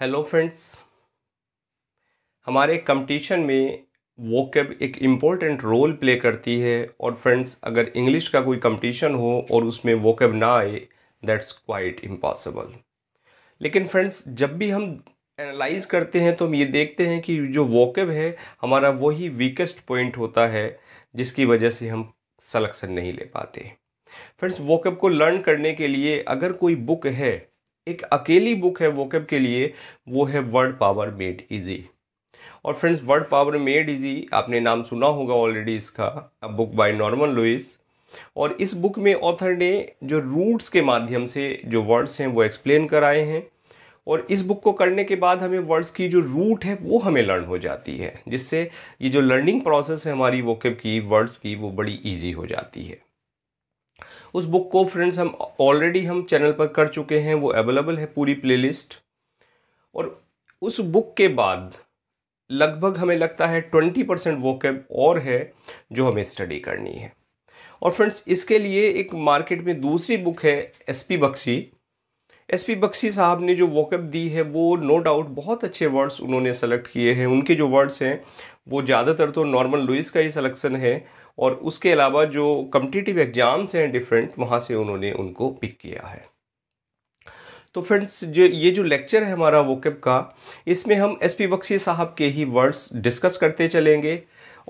hello friends हमारे competition में vocab एक इम्पोर्टेंट रोल प्ले करती है और फ्रेंड्स अगर इंग्लिश का कोई कंपटीशन हो और उसमें वोकेब ना आए दैट्स क्वाइट इम्पॉसिबल लेकिन फ्रेंड्स जब भी हम एनालाइज करते हैं तो हम ये देखते हैं कि जो वोकेब है हमारा वही वीकेस्ट पॉइंट होता है जिसकी वजह से हम सलेक्शन नहीं ले पाते फ्रेंड्स वोकेब को लर्न करने के लिए अगर कोई बुक है एक अकेली बुक है वोकब के लिए वो है वर्ड पावर मेड इजी और friends word power made easy आपने नाम सुना होगा ऑलरेडी इसका a book by Norman Lewis और इस बुक में ऑथर ने जो रूट्स के माध्यम से जो वर्ड्स हैं वो एक्सप्लेन कराए हैं और इस बुक को करने के बाद हमें वर्ड्स की जो रूट है वो हमें लर्न हो जाती है जिससे ये जो लर्निंग प्रोसेस है हमारी वोकेब की वर्ड्स की वो बड़ी ईजी हो जाती है उस बुक को फ्रेंड्स हम ऑलरेडी हम चैनल पर कर चुके हैं वो अवेलेबल है पूरी प्लेलिस्ट और उस बुक के बाद लगभग हमें लगता है ट्वेंटी परसेंट और है जो हमें स्टडी करनी है और फ्रेंड्स इसके लिए एक मार्केट में दूसरी बुक है S P Bakshi S P Bakshi साहब ने जो वॉकअप दी है वो नो no डाउट बहुत अच्छे वर्ड्स उन्होंने सेलेक्ट किए हैं उनके जो वर्ड्स हैं वो ज़्यादातर तो नॉर्मल लुइस का ही सलेक्शन है और उसके अलावा जो कम्पिटिटिव एग्ज़ाम्स हैं डिफरेंट वहाँ से उन्होंने उनको पिक किया है तो फ्रेंड्स जो ये जो लेक्चर है हमारा वोकेब का इसमें हम एस पी बख्शी साहब के ही वर्ड्स डिस्कस करते चलेंगे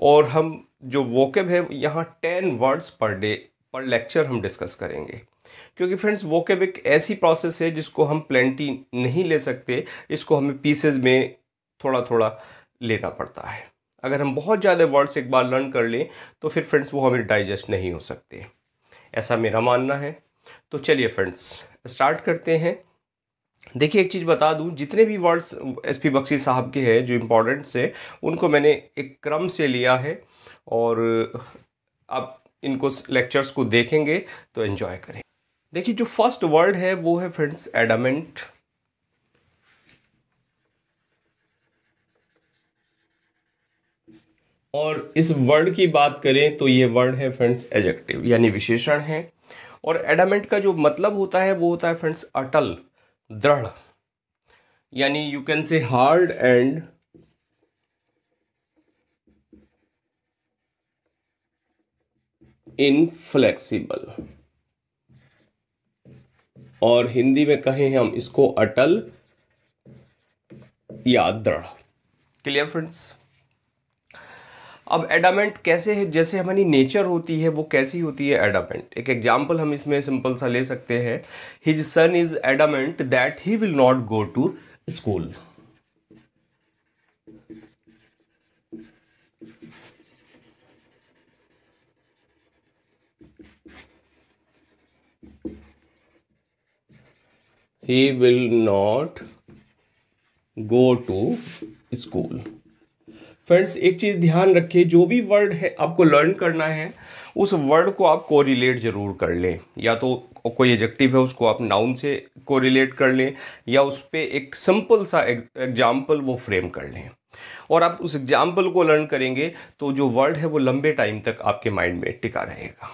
और हम जो वोकेब है यहाँ ten words per day per lecture हम डिस्कस करेंगे क्योंकि फ्रेंड्स वोकेब एक ऐसी प्रोसेस है जिसको हम प्लेंटी नहीं ले सकते इसको हमें पीसेज में थोड़ा थोड़ा लेना पड़ता है अगर हम बहुत ज़्यादा वर्ड्स एक बार लर्न कर लें तो फिर फ्रेंड्स वो हमें डाइजेस्ट नहीं हो सकते ऐसा मेरा मानना है तो चलिए फ्रेंड्स स्टार्ट करते हैं देखिए एक चीज़ बता दूं जितने भी वर्ड्स एस पी बख्शी साहब के हैं जो इम्पोर्टेंट्स है उनको मैंने एक क्रम से लिया है और आप इनको लेक्चर्स को देखेंगे तो एन्जॉय करें देखिए जो फर्स्ट वर्ड है वो है फ्रेंड्स एडामेंट और इस वर्ड की बात करें तो ये वर्ड है फ्रेंड्स एजेक्टिव यानी विशेषण है और एडामेंट का जो मतलब होता है वो होता है फ्रेंड्स अटल दृढ़ यानी you can say hard and inflexible और हिंदी में कहें हम इसको अटल या दृढ़ क्लियर फ्रेंड्स अब एडामेंट कैसे है जैसे हमारी नेचर होती है वो कैसी होती है एडामेंट एक एग्जाम्पल हम इसमें सिंपल सा ले सकते हैं his son is adamant that he will not go to school he will not go to school friends एक चीज़ ध्यान रखिए जो भी वर्ड है आपको लर्न करना है उस वर्ड को आप कोरिलेट ज़रूर कर लें या तो कोई एजेक्टिव है उसको आप नाउन से कोरिलेट कर लें या उस पर एक सिंपल सा एग्जाम्पल वो फ्रेम कर लें और आप उस एग्जाम्पल को लर्न करेंगे तो जो वर्ड है वो लंबे टाइम तक आपके माइंड में टिका रहेगा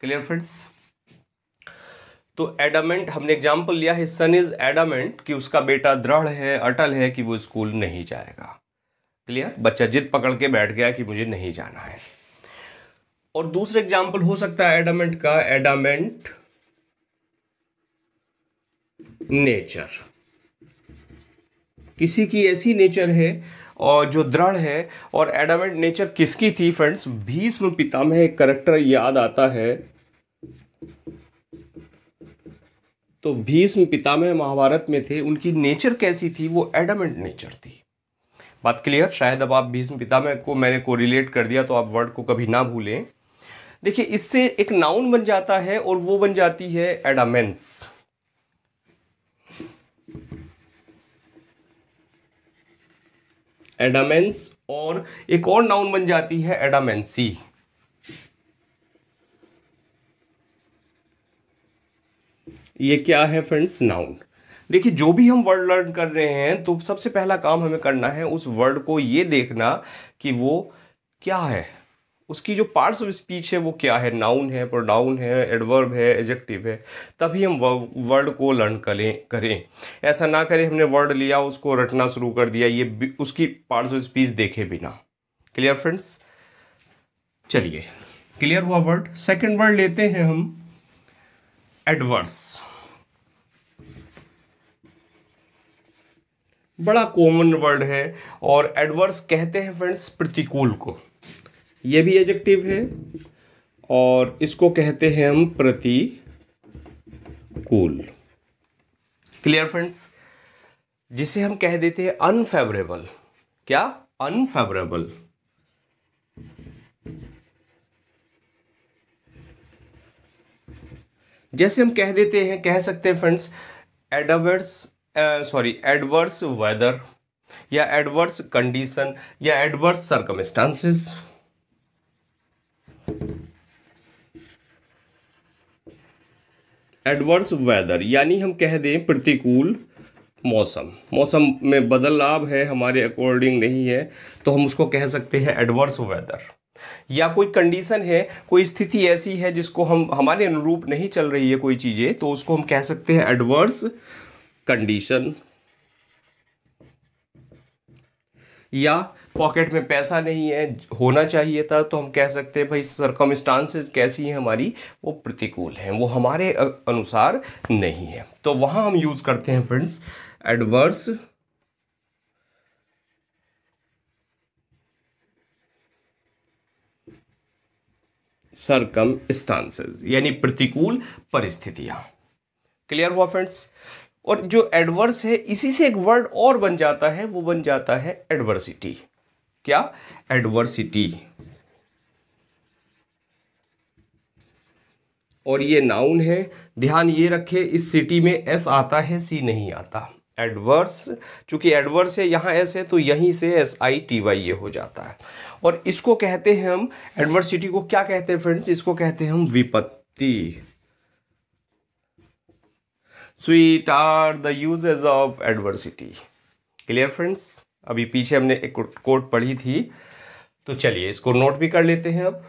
क्लियर फ्रेंड्स तो एडामेंट हमने एग्जाम्पल लिया है सन इज़ एडामेंट कि उसका बेटा दृढ़ है अटल है कि वो स्कूल नहीं जाएगा क्लियर बच्चा जिद पकड़ के बैठ गया कि मुझे नहीं जाना है और दूसरा एग्जाम्पल हो सकता है एडामेंट का एडामेंट नेचर किसी की ऐसी नेचर है और जो दृढ़ है और एडामेंट नेचर किसकी थी फ्रेंड्स भीष्म पितामह एक करेक्टर याद आता है तो भीष्म पितामह महाभारत में थे उनकी नेचर कैसी थी वो एडामेंट नेचर थी बात क्लियर शायद अब आप भीष्म पिता में को मैंने कोरिलेट कर दिया तो आप वर्ड को कभी ना भूलें देखिए इससे एक नाउन बन जाता है और वो बन जाती है एडामेंस एडामेंस और एक और नाउन बन जाती है एडामेंसी ये क्या है फ्रेंड्स नाउन देखिए जो भी हम वर्ड लर्न कर रहे हैं तो सबसे पहला काम हमें करना है उस वर्ड को ये देखना कि वो क्या है उसकी जो पार्ट्स ऑफ स्पीच है वो क्या है नाउन है प्रोनाउन है एडवर्ब है एजेक्टिव है तभी हम वर्ड को लर्न करें करें ऐसा ना करें हमने वर्ड लिया उसको रटना शुरू कर दिया ये उसकी पार्ट्स ऑफ स्पीच देखे बिना क्लियर फ्रेंड्स चलिए क्लियर हुआ वर्ड सेकंड वर्ड लेते हैं हम एडवर्स बड़ा कॉमन वर्ड है और एडवर्स कहते हैं फ्रेंड्स प्रतिकूल को ये भी एजेक्टिव है और इसको कहते हैं हम प्रतिकूल क्लियर फ्रेंड्स जिसे हम कह देते हैं अनफेवरेबल क्या अनफेवरेबल जैसे हम कह देते हैं कह सकते हैं friends adverse sorry adverse weather या एडवर्स कंडीशन या एडवर्स सर्कमस्टांसेस एडवर्स वेदर यानी हम कह दें प्रतिकूल मौसम मौसम में बदलाव है हमारे अकॉर्डिंग नहीं है तो हम उसको कह सकते हैं एडवर्स वेदर या कोई कंडीशन है कोई स्थिति ऐसी है जिसको हम हमारे अनुरूप नहीं चल रही है कोई चीज़ें तो उसको हम कह सकते हैं एडवर्स कंडीशन या पॉकेट में पैसा नहीं है होना चाहिए था तो हम कह सकते हैं भाई सरकमस्टांसेस कैसी हैं हमारी वो प्रतिकूल हैं वो हमारे अनुसार नहीं है तो वहाँ हम यूज़ करते हैं फ्रेंड्स एडवर्स सरकम स्टांसेज यानी प्रतिकूल परिस्थितियां क्लियर हुआ फ्रेंड्स और जो एडवर्स है इसी से एक वर्ड और बन जाता है वो बन जाता है एडवर्सिटी क्या एडवर्सिटी और ये नाउन है ध्यान ये रखे इस सिटी में एस आता है सी नहीं आता एडवर्स चूंकि एडवर्स है यहाँ एस है तो यहीं से एस आई टी वाई ये हो जाता है और इसको कहते हैं हम एडवर्सिटी को क्या कहते हैं फ्रेंड्स इसको कहते हैं हम विपत्ति sweet are the uses of adversity clear friends अभी पीछे हमने एक कोट पढ़ी थी तो चलिए इसको नोट भी कर लेते हैं अब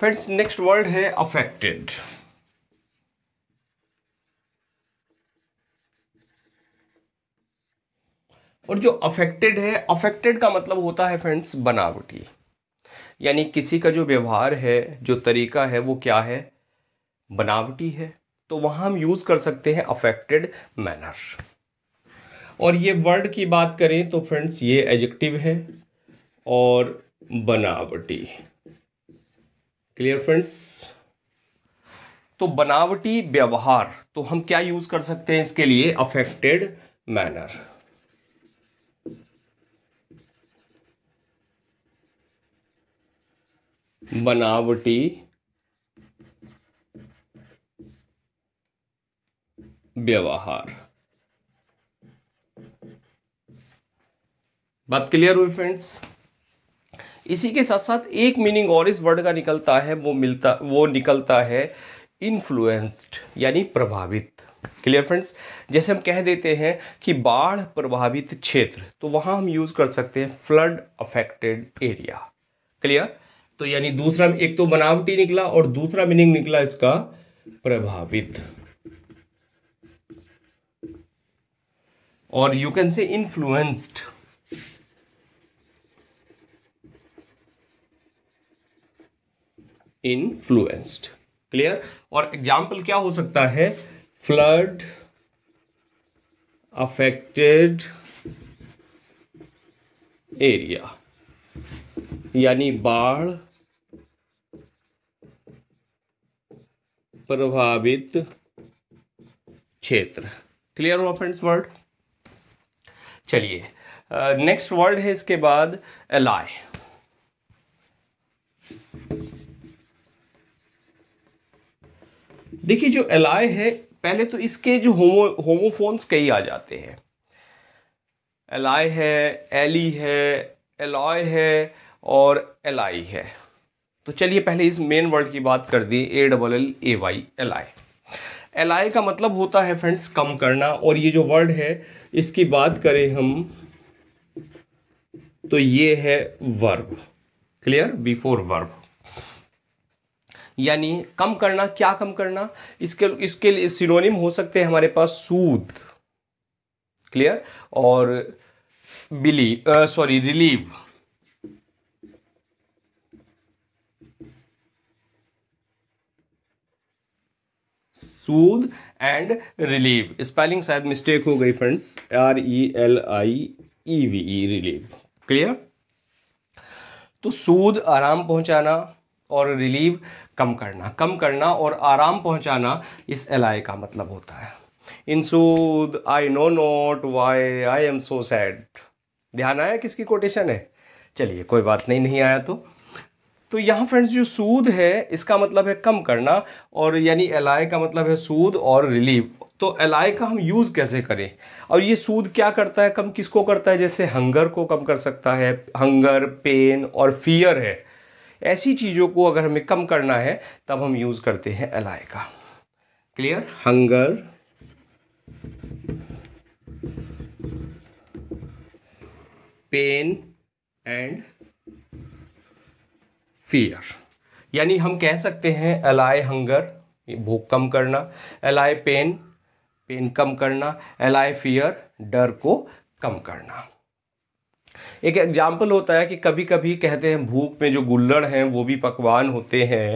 फ्रेंड्स नेक्स्ट वर्ड है अफेक्टेड और जो अफेक्टेड है अफेक्टेड का मतलब होता है फ्रेंड्स बनावटी यानी किसी का जो व्यवहार है जो तरीका है वो क्या है बनावटी है तो वहाँ हम यूज़ कर सकते हैं अफेक्टेड मैनर और ये वर्ड की बात करें तो फ्रेंड्स ये एजेक्टिव है और बनावटी क्लियर फ्रेंड्स तो बनावटी व्यवहार तो हम क्या यूज़ कर सकते हैं इसके लिए अफेक्टेड मैनर बनावटी व्यवहार बात क्लियर हुई फ्रेंड्स इसी के साथ साथ एक मीनिंग और इस वर्ड का निकलता है वो मिलता वो निकलता है इन्फ्लुएंस्ड यानी प्रभावित क्लियर फ्रेंड्स जैसे हम कह देते हैं कि बाढ़ प्रभावित क्षेत्र तो वहां हम यूज़ कर सकते हैं फ्लड अफेक्टेड एरिया क्लियर तो यानी दूसरा एक तो बनावटी निकला और दूसरा मीनिंग निकला इसका प्रभावित और you can say influenced influenced clear और एग्जाम्पल क्या हो सकता है फ्लड अफेक्टेड एरिया यानी बाढ़ प्रभावित क्षेत्र क्लियर हुआ फ्रेंड्स वर्ड चलिए नेक्स्ट वर्ड है इसके बाद एलाय देखिए जो एलाय है पहले तो इसके जो होमो होमोफोन्स कई आ जाते हैं एलाय है एली है एलॉय है और एल आई है तो चलिए पहले इस मेन वर्ड की बात कर दी A double L A Y L I L I का मतलब होता है फ्रेंड्स कम करना और ये जो वर्ड है इसकी बात करें हम तो ये है वर्ब क्लियर बिफोर वर्ब यानी कम करना क्या कम करना इसके इसके लिए सिनोनिम हो सकते हैं हमारे पास सूद क्लियर और बिली sorry relieve soothe and relieve spelling शायद मिस्टेक हो गई friends R E L I E V E relieve clear तो सूद आराम पहुंचाना और रिलीव कम करना कम करना और आराम पहुंचाना इस एल आई का मतलब होता है in soothe I know not why I am so sad ध्यान आया किसकी कोटेशन है चलिए कोई बात नहीं नहीं आया तो तो यहाँ फ्रेंड्स जो सूद है इसका मतलब है कम करना और यानी एल का मतलब है सूद और रिलीफ तो एल का हम यूज़ कैसे करें और ये सूद क्या करता है कम किसको करता है जैसे हंगर को कम कर सकता है हंगर पेन और फियर है ऐसी चीज़ों को अगर हमें कम करना है तब हम यूज़ करते हैं एल का clear hunger pain and fear यानी हम कह सकते हैं अलाय हंगर भूख कम करना अलाय पेन पेन कम करना अलाय फियर डर को कम करना एक एग्जाम्पल होता है कि कभी कभी कहते हैं भूख में जो गुल्लड़ हैं वो भी पकवान होते हैं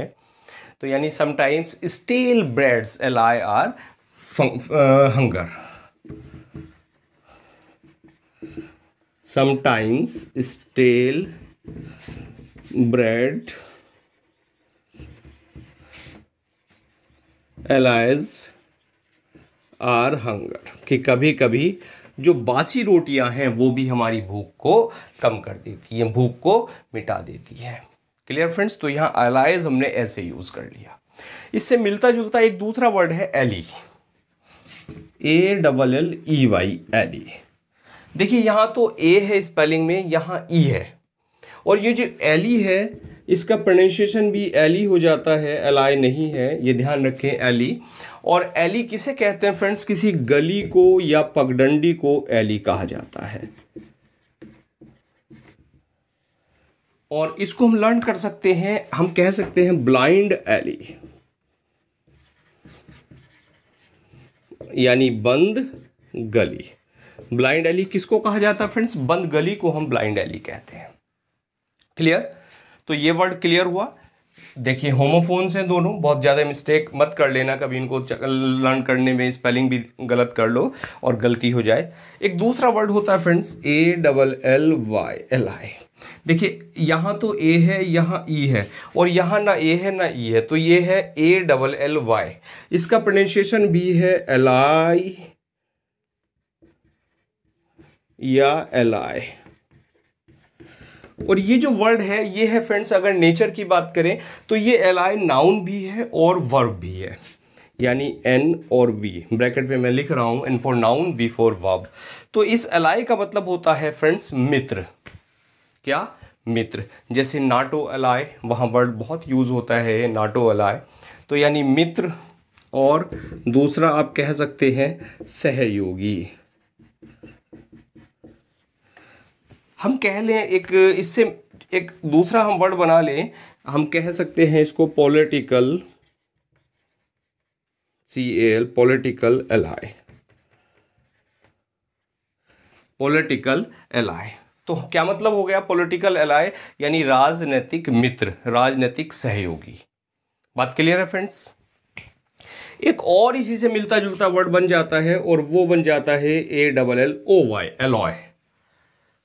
तो यानी sometimes still breads allay our hunger sometimes still bread allays our hunger कि कभी कभी जो बासी रोटियां हैं वो भी हमारी भूख को कम कर देती हैं भूख को मिटा देती हैं क्लियर फ्रेंड्स तो यहाँ एलाइज हमने ऐसे यूज़ कर लिया इससे मिलता जुलता एक दूसरा वर्ड है alley A double L E Y alley देखिए यहाँ तो ए है स्पेलिंग में यहाँ ई e है और ये जो एली है इसका प्रोनाउंसिएशन भी एली हो जाता है आई नहीं है ये ध्यान रखें एली और एली किसे कहते हैं फ्रेंड्स किसी गली को या पगडंडी को एली कहा जाता है और इसको हम लर्न कर सकते हैं हम कह सकते हैं ब्लाइंड एली यानी बंद गली ब्लाइंड एली किसको कहा जाता है फ्रेंड्स बंद गली को हम ब्लाइंड एली कहते हैं क्लियर तो ये वर्ड क्लियर हुआ देखिए होमोफोन्स हैं दोनों बहुत ज़्यादा मिस्टेक मत कर लेना कभी इनको लर्न करने में स्पेलिंग भी गलत कर लो और गलती हो जाए एक दूसरा वर्ड होता है friends A double L Y L I देखिए यहाँ तो ए है यहाँ ई e है और यहाँ ना ए है ना ई e है तो ये है ए डबल एल वाई इसका प्रोनाउंसिएशन भी है एल आई या एल आई और ये जो वर्ड है ये है फ्रेंड्स अगर नेचर की बात करें तो ये एल आई नाउन भी है और वर्ब भी है यानी एन और वी ब्रैकेट पे मैं लिख रहा हूँ N for noun V for verb तो इस एलाई का मतलब होता है फ्रेंड्स मित्र क्या मित्र जैसे नाटो अलाय वहाँ वर्ड बहुत यूज़ होता है नाटो अलाय तो यानी मित्र और दूसरा आप कह सकते हैं सहयोगी हम कह लें एक इससे एक दूसरा हम वर्ड बना लें हम कह सकते हैं इसको political C L political L I political L I तो क्या मतलब हो गया पॉलिटिकल एलाय यानी राजनीतिक मित्र राजनीतिक सहयोगी बात क्लियर है फ्रेंड्स एक और इसी से मिलता जुलता वर्ड बन जाता है और वो बन जाता है A double L O Y alloy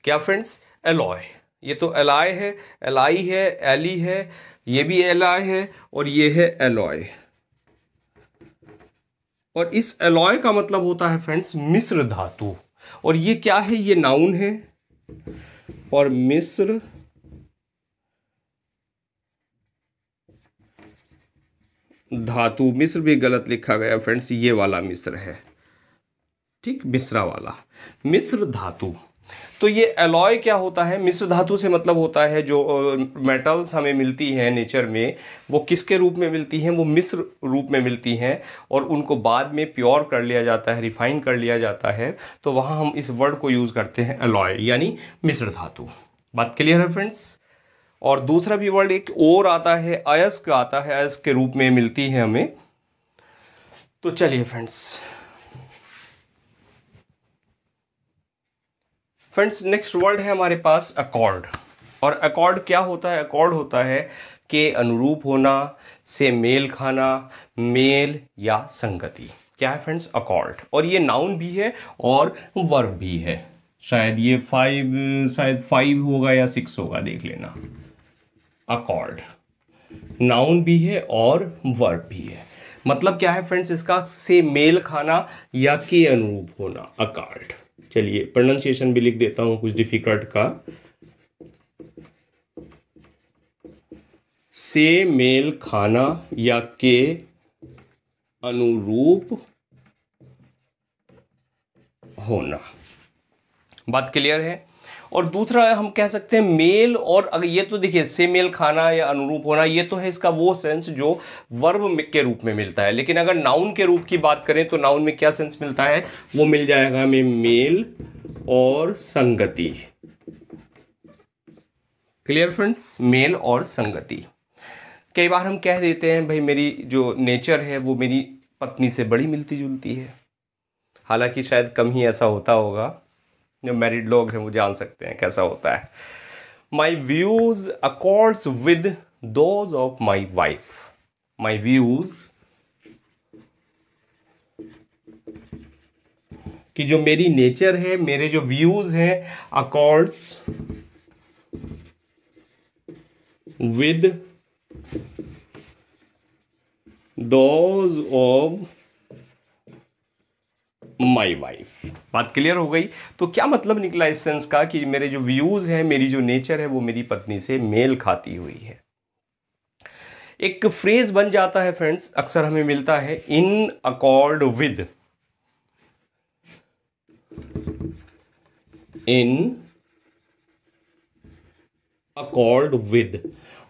क्या फ्रेंड्स एलॉय ये तो एलाय है एलाई है एली है ये भी एलाय है और ये है एलॉय और इस एलॉय का मतलब होता है फ्रेंड्स मिश्र धातु और ये क्या है ये नाउन है और मिश्र धातु मिस्र भी गलत लिखा गया फ्रेंड्स ये वाला मिस्र है ठीक मिश्रा वाला मिस्र धातु तो ये एलॉय क्या होता है मिश्र धातु से मतलब होता है जो मेटल्स हमें मिलती हैं नेचर में वो किसके रूप में मिलती हैं वो मिश्र रूप में मिलती हैं और उनको बाद में प्योर कर लिया जाता है रिफाइन कर लिया जाता है तो वहाँ हम इस वर्ड को यूज़ करते हैं एलॉय यानी मिश्र धातु बात क्लियर है फ्रेंड्स और दूसरा भी वर्ड एक और आता है अयस्क आता है अयस्क के रूप में मिलती है हमें तो चलिए फ्रेंड्स फ्रेंड्स नेक्स्ट वर्ड है हमारे पास अकॉर्ड और अकॉर्ड क्या होता है अकॉर्ड होता है के अनुरूप होना से मेल खाना मेल या संगति क्या है फ्रेंड्स अकॉर्ड और ये नाउन भी है और वर्ब भी है शायद ये फाइव शायद फाइव होगा या सिक्स होगा देख लेना अकॉर्ड नाउन भी है और वर्ब भी है मतलब क्या है फ्रेंड्स इसका से मेल खाना या के अनुरूप होना अकॉर्ड चलिए प्रोनाउंसिएशन भी लिख देता हूँ कुछ डिफिकल्ट का से मेल खाना या के अनुरूप होना बात क्लियर है और दूसरा हम कह सकते हैं मेल और अगर ये तो देखिए से मेल खाना या अनुरूप होना ये तो है इसका वो सेंस जो वर्ब के रूप में मिलता है लेकिन अगर नाउन के रूप की बात करें तो नाउन में क्या सेंस मिलता है वो मिल जाएगा हमें मेल और संगति क्लियर फ्रेंड्स मेल और संगति कई बार हम कह देते हैं भाई मेरी जो नेचर है वो मेरी पत्नी से बड़ी मिलती जुलती है हालांकि शायद कम ही ऐसा होता होगा जो मैरिड लोग हैं वो जान सकते हैं कैसा होता है my views accords with those of my wife my views कि जो मेरी नेचर है मेरे जो व्यूज़ हैं accords with those of my wife बात क्लियर हो गई तो क्या मतलब निकला इस सेंस का कि मेरे जो व्यूज़ हैं मेरी जो नेचर है वो मेरी पत्नी से मेल खाती हुई है एक फ्रेज बन जाता है फ्रेंड्स अक्सर हमें मिलता है in accord with in accord with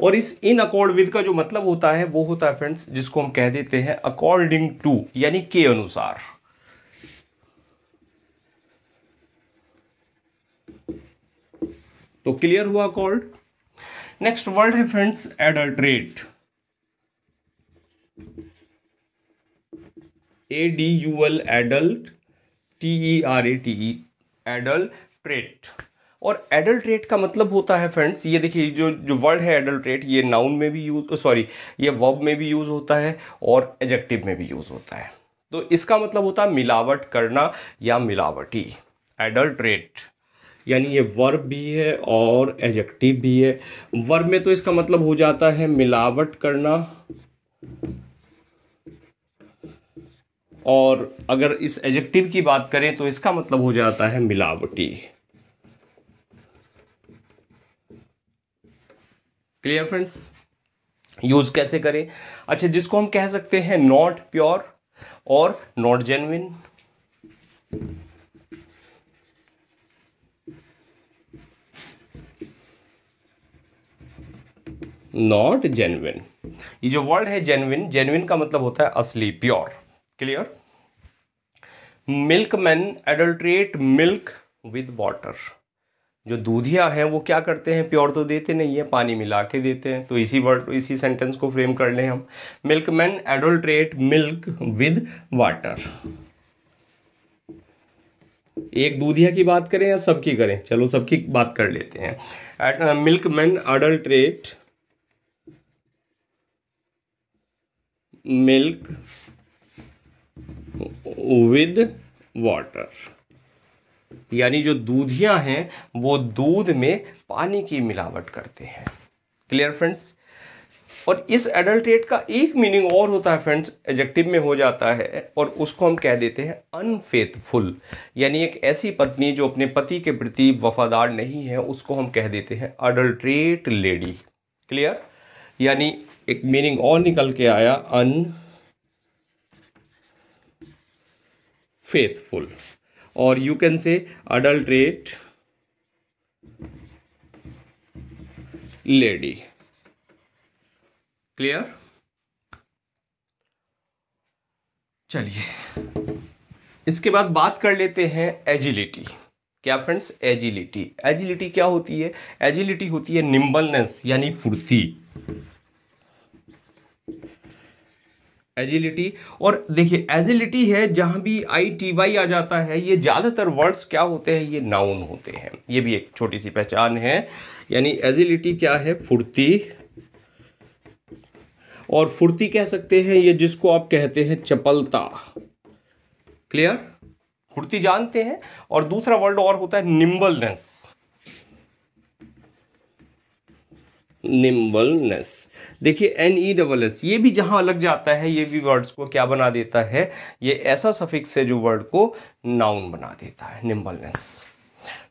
और इस इन अकॉर्ड विद का जो मतलब होता है वो होता है फ्रेंड्स जिसको हम कह देते हैं अकॉर्डिंग टू यानी के अनुसार तो क्लियर हुआ कॉल्ड नेक्स्ट वर्ड है friends adulterate A D U L adult T E R A T E adulterate और एडल्ट्रेट का मतलब होता है फ्रेंड्स ये देखिए जो जो वर्ड है एडल्ट्रेट ये नाउन में भी यूज सॉरी ये वर्ब में भी यूज़ होता है और एजेक्टिव में भी यूज़ होता है तो इसका मतलब होता है मिलावट करना या मिलावटी एडल्ट्रेट यानी ये वर्ब भी है और एजेक्टिव भी है वर्ब में तो इसका मतलब हो जाता है मिलावट करना और अगर इस एजेक्टिव की बात करें तो इसका मतलब हो जाता है मिलावटी क्लियर फ्रेंड्स यूज कैसे करें अच्छा जिसको हम कह सकते हैं नॉट प्योर और नॉट जेनविन नॉट जेनविन ये जो वर्ड है जेनविन जेनविन का मतलब होता है असली pure clear milkman adulterate milk with water जो दूधिया हैं वो क्या करते हैं प्योर तो देते नहीं है पानी मिला के देते हैं तो इसी वर्ड इसी सेंटेंस को फ्रेम कर लें हम milkman adulterate milk with water एक दूधिया की बात करें या सबकी करें चलो सबकी बात कर लेते हैं milkman adulterate milk with water यानी जो दूधियां हैं वो दूध में पानी की मिलावट करते हैं क्लियर फ्रेंड्स और इस एडल्ट्रेट का एक मीनिंग और होता है फ्रेंड्स एजेक्टिव में हो जाता है और उसको हम कह देते हैं अनफेथफुल यानी एक ऐसी पत्नी जो अपने पति के प्रति वफादार नहीं है उसको हम कह देते हैं अडल्ट्रेट लेडी क्लियर यानी एक मीनिंग और निकल के आया अन फेथफुल और you can say adulterate lady clear चलिए इसके बाद बात कर लेते हैं एजिलिटी क्या फ्रेंड्स एजिलिटी एजिलिटी क्या होती है एजिलिटी होती है निम्बलनेस यानी फुर्ती एजिलिटी और देखिए एजिलिटी है जहाँ भी आई टी वाई आ जाता है ये ज़्यादातर वर्ड्स क्या होते हैं ये नाउन होते हैं ये भी एक छोटी सी पहचान है यानी एजिलिटी क्या है फुर्ती और फुर्ती कह सकते हैं ये जिसको आप कहते हैं चपलता क्लियर फुर्ती जानते हैं और दूसरा वर्ड और होता है निम्बलनेस निम्बलनेस देखिए एन ई डबल एस ये भी जहाँ अलग जाता है ये भी वर्ड्स को क्या बना देता है ये ऐसा सफिक्स है जो वर्ड को नाउन बना देता है निम्बलनेस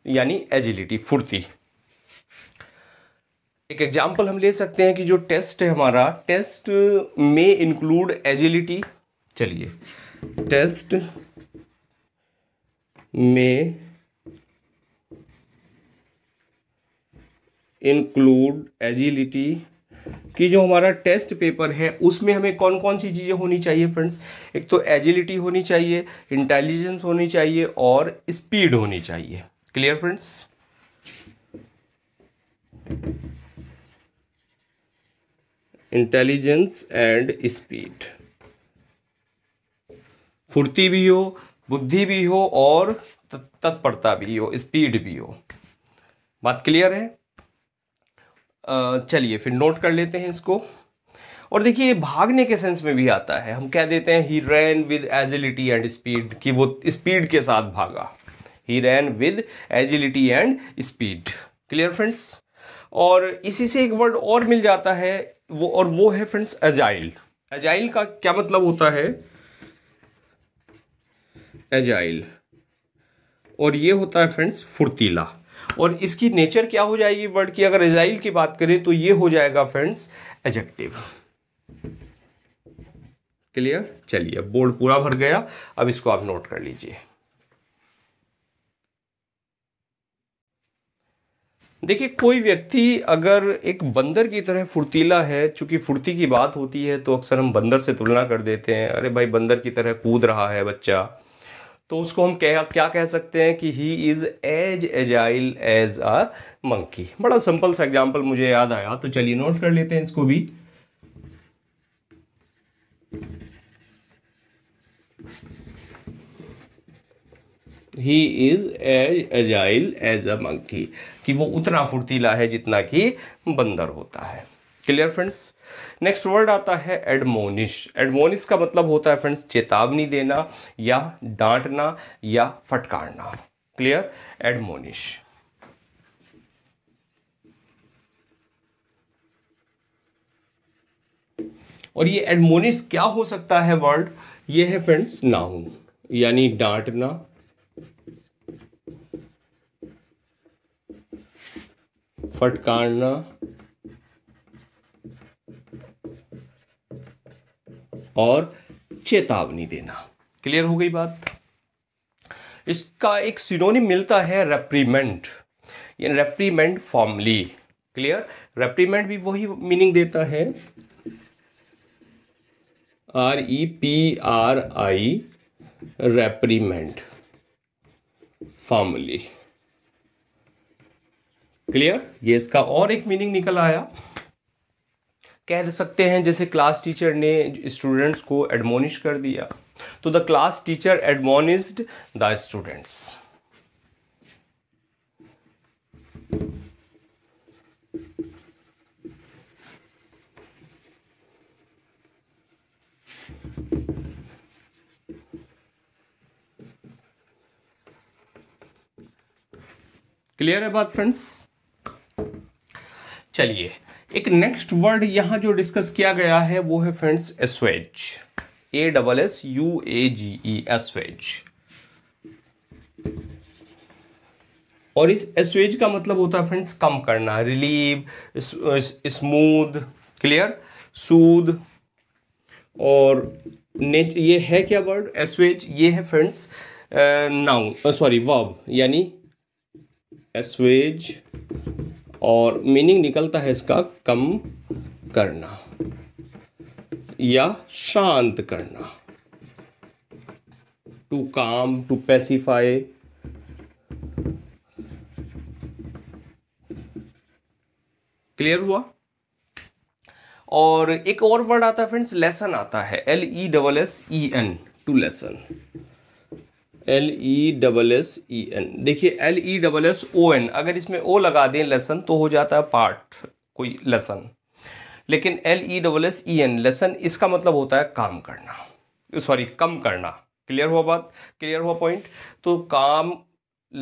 यानी एजिलिटी फुर्ती एक एग्जाम्पल हम ले सकते हैं कि जो टेस्ट है हमारा टेस्ट में इंक्लूड एजिलिटी चलिए टेस्ट में इंक्लूड एजिलिटी कि जो हमारा टेस्ट पेपर है उसमें हमें कौन कौन सी चीज़ें होनी चाहिए फ्रेंड्स एक तो एजिलिटी होनी चाहिए इंटेलिजेंस होनी चाहिए और स्पीड होनी चाहिए clear friends intelligence and speed फुर्ती भी हो बुद्धि भी हो और तत्परता भी हो स्पीड भी हो बात क्लियर है चलिए फिर नोट कर लेते हैं इसको और देखिए ये भागने के सेंस में भी आता है हम कह देते हैं he ran with agility and speed कि वो स्पीड के साथ भागा he ran with agility and speed clear friends और इसी से एक वर्ड और मिल जाता है वो और वो है फ्रेंड्स एजाइल एजाइल का क्या मतलब होता है एजाइल और ये होता है फ्रेंड्स फुर्तीला और इसकी नेचर क्या हो जाएगी वर्ड की अगर एजाइल की बात करें तो ये हो जाएगा फ्रेंड्स एजेक्टिव क्लियर चलिए बोर्ड पूरा भर गया अब इसको आप नोट कर लीजिए देखिए कोई व्यक्ति अगर एक बंदर की तरह फुर्तीला है चूंकि फुर्ती की बात होती है तो अक्सर हम बंदर से तुलना कर देते हैं अरे भाई बंदर की तरह कूद रहा है बच्चा तो उसको हम कह क्या कह सकते हैं कि he is as agile as a monkey बड़ा सिंपल सा एग्जाम्पल मुझे याद आया तो चलिए नोट कर लेते हैं इसको भी he is as agile as a monkey कि वो उतना फुर्तीला है जितना कि बंदर होता है क्लियर फ्रेंड्स नेक्स्ट वर्ड आता है एडमोनिश एडमोनिश का मतलब होता है फ्रेंड्स चेतावनी देना या डांटना या फटकारना क्लियर एडमोनिश और ये एडमोनिश क्या हो सकता है वर्ड ये है फ्रेंड्स नाउन यानी डांटना फटकारना और चेतावनी देना क्लियर हो गई बात इसका एक सिनोनिम मिलता है रेप्रीमेंट यानी रेप्रीमेंट फॉर्मली क्लियर रेप्रीमेंट भी वही मीनिंग देता है R E P R I reprimand formally clear ये इसका और एक मीनिंग निकल आया कह सकते हैं जैसे क्लास टीचर ने स्टूडेंट्स को एडमोनिश कर दिया तो the class teacher admonished the students clear है बात फ्रेंड्स चलिए एक नेक्स्ट वर्ड यहाँ जो डिस्कस किया गया है वो है friends assuage A double S U A G E assuage और इस एसवेज का मतलब होता है फ्रेंड्स कम करना रिलीव स्मूद क्लियर सूद और नेच ये है क्या वर्ड एसवेज ये है फ्रेंड्स नाउन सॉरी वर्ब यानी एसवेज और मीनिंग निकलता है इसका कम करना या शांत करना टू काम टू पेसीफाई क्लियर हुआ और एक और वर्ड आता है फ्रेंड्स लेसन आता है L E double S E N to lesson L E double S E N देखिए L E double S O N अगर इसमें ओ लगा दें लेसन तो हो जाता है पार्ट कोई लेसन लेकिन L E double S E N lesson इसका मतलब होता है काम करना सॉरी कम करना क्लियर हुआ बात क्लियर हुआ पॉइंट तो काम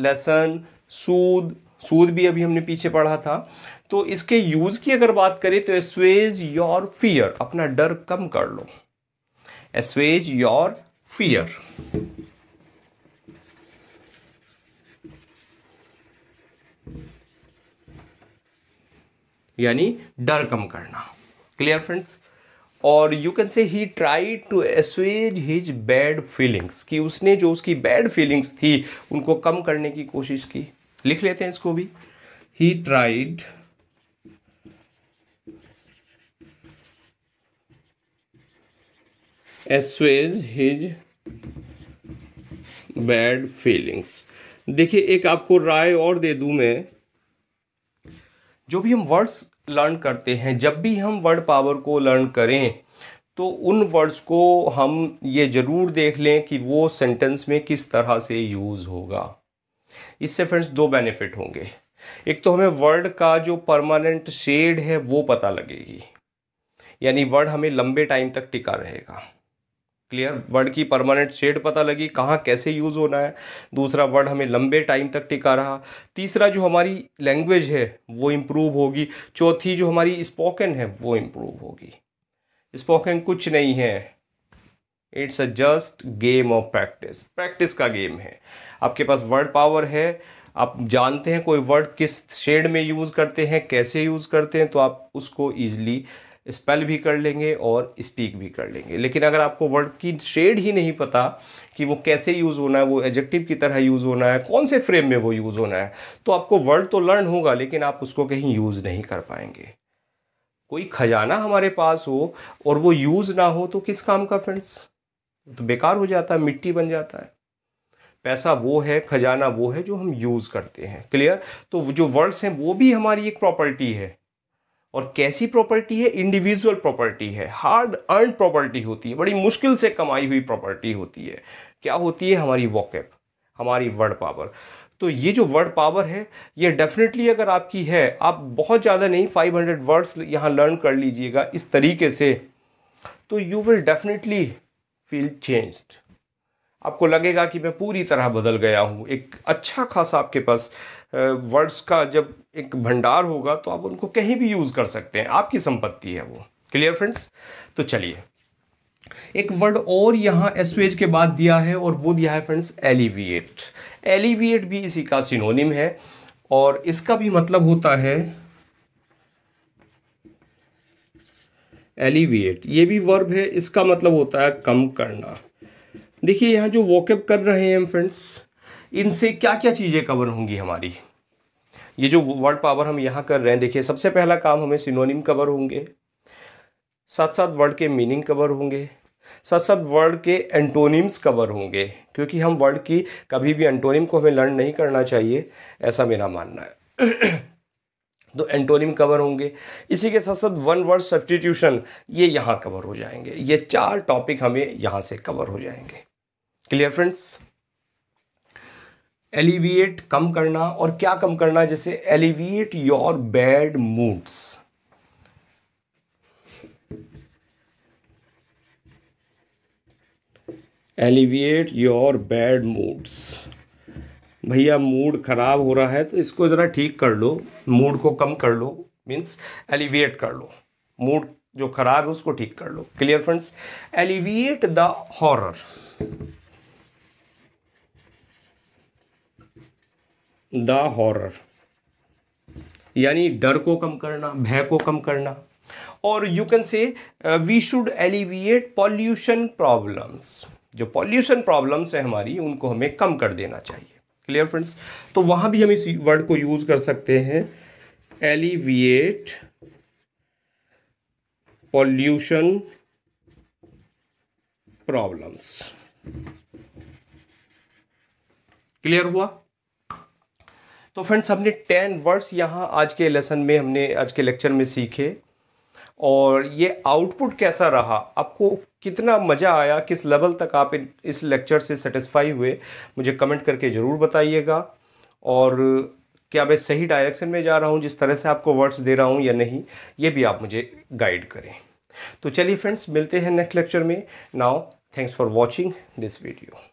लेसन सूद सूद भी अभी हमने पीछे पढ़ा था तो इसके यूज़ की अगर बात करें तो एसवेज योर फियर अपना डर कम कर लो एसवेज योर फियर यानी डर कम करना क्लियर फ्रेंड्स और you can say he try to assuage his bad feelings कि उसने जो उसकी बैड फीलिंग्स थी उनको कम करने की कोशिश की लिख लेते हैं इसको भी he tried assuage his bad feelings देखिए एक आपको राय और दे दूं मैं जो भी हम वर्ड्स लर्न करते हैं जब भी हम वर्ड पावर को लर्न करें तो उन वर्ड्स को हम ये ज़रूर देख लें कि वो सेंटेंस में किस तरह से यूज़ होगा इससे फ्रेंड्स दो बेनिफिट होंगे एक तो हमें वर्ड का जो परमानेंट शेड है वो पता लगेगी यानी वर्ड हमें लंबे टाइम तक टिका रहेगा क्लियर वर्ड की परमानेंट शेड पता लगी कहाँ कैसे यूज़ होना है दूसरा वर्ड हमें लंबे टाइम तक टिका रहा तीसरा जो हमारी लैंग्वेज है वो इम्प्रूव होगी चौथी जो हमारी स्पोकन है वो इम्प्रूव होगी स्पोकन कुछ नहीं है it's a just game of practice practice का गेम है आपके पास वर्ड पावर है आप जानते हैं कोई वर्ड किस शेड में यूज़ करते हैं कैसे यूज़ करते हैं तो आप उसको ईजिली स्पेल भी कर लेंगे और स्पीक भी कर लेंगे लेकिन अगर आपको वर्ड की शेड ही नहीं पता कि वो कैसे यूज़ होना है वो एडजेक्टिव की तरह यूज़ होना है कौन से फ्रेम में वो यूज़ होना है तो आपको वर्ड तो लर्न होगा लेकिन आप उसको कहीं यूज़ नहीं कर पाएंगे कोई खजाना हमारे पास हो और वो यूज़ ना हो तो किस काम का फ्रेंड्स तो बेकार हो जाता है मिट्टी बन जाता है पैसा वो है खजाना वो है जो हम यूज़ करते हैं क्लियर तो जो वर्ड्स हैं वो भी हमारी एक प्रॉपर्टी है और कैसी प्रॉपर्टी है इंडिविजुअल प्रॉपर्टी है हार्ड अर्न प्रॉपर्टी होती है बड़ी मुश्किल से कमाई हुई प्रॉपर्टी होती है क्या होती है हमारी वॉकअप हमारी वर्ड पावर तो ये जो वर्ड पावर है ये डेफिनेटली अगर आपकी है आप बहुत ज़्यादा नहीं 500 वर्ड्स यहाँ लर्न कर लीजिएगा इस तरीके से तो you will definitely feel changed आपको लगेगा कि मैं पूरी तरह बदल गया हूँ एक अच्छा खासा आपके पास वर्ड्स का जब एक भंडार होगा तो आप उनको कहीं भी यूज़ कर सकते हैं आपकी संपत्ति है वो क्लियर फ्रेंड्स तो चलिए एक वर्ड और यहाँ एसवेज के बाद दिया है और वो दिया है फ्रेंड्स एलिविएट एलिविएट भी इसी का सिनोनिम है और इसका भी मतलब होता है एलिविएट ये भी वर्ब है इसका मतलब होता है कम करना देखिए यहाँ जो वॉकअप कर रहे हैं हम फ्रेंड्स इनसे क्या क्या चीज़ें कवर होंगी हमारी ये जो वर्ड पावर हम यहाँ कर रहे हैं देखिए सबसे पहला काम हमें सिनोनिम कवर होंगे साथ साथ वर्ड के मीनिंग कवर होंगे साथ साथ वर्ड के एंटोनिम्स कवर होंगे क्योंकि हम वर्ड की कभी भी एंटोनिम को हमें लर्न नहीं करना चाहिए ऐसा मेरा मानना है तो एंटोनिम कवर होंगे इसी के साथ साथ वन वर्ड सब्सटीट्यूशन ये यहाँ कवर हो जाएंगे ये चार टॉपिक हमें यहाँ से कवर हो जाएंगे क्लियर फ्रेंड्स एलिविएट कम करना और क्या कम करना जैसे alleviate your bad moods alleviate your bad moods भैया मूड ख़राब हो रहा है तो इसको ज़रा ठीक कर लो मूड को कम कर लो मीन्स एलिविएट कर लो मूड जो ख़राब है उसको ठीक कर लो clear friends alleviate the horror the horror यानी डर को कम करना भय को कम करना और you can say we should alleviate pollution problems जो पॉल्यूशन प्रॉब्लम्स हैं हमारी उनको हमें कम कर देना चाहिए क्लियर फ्रेंड्स तो वहां भी हम इस वर्ड को यूज़ कर सकते हैं एलिविएट पॉल्यूशन प्रॉब्लम्स क्लियर हुआ तो फ्रेंड्स हमने टेन वर्ड्स यहाँ आज के लेसन में हमने आज के लेक्चर में सीखे और ये आउटपुट कैसा रहा आपको कितना मज़ा आया किस लेवल तक आप इस लेक्चर से सेटिस्फाई हुए मुझे कमेंट करके ज़रूर बताइएगा और क्या मैं सही डायरेक्शन में जा रहा हूँ जिस तरह से आपको वर्ड्स दे रहा हूँ या नहीं ये भी आप मुझे गाइड करें तो चलिए फ्रेंड्स मिलते हैं नेक्स्ट लेक्चर में now thanks for watching this video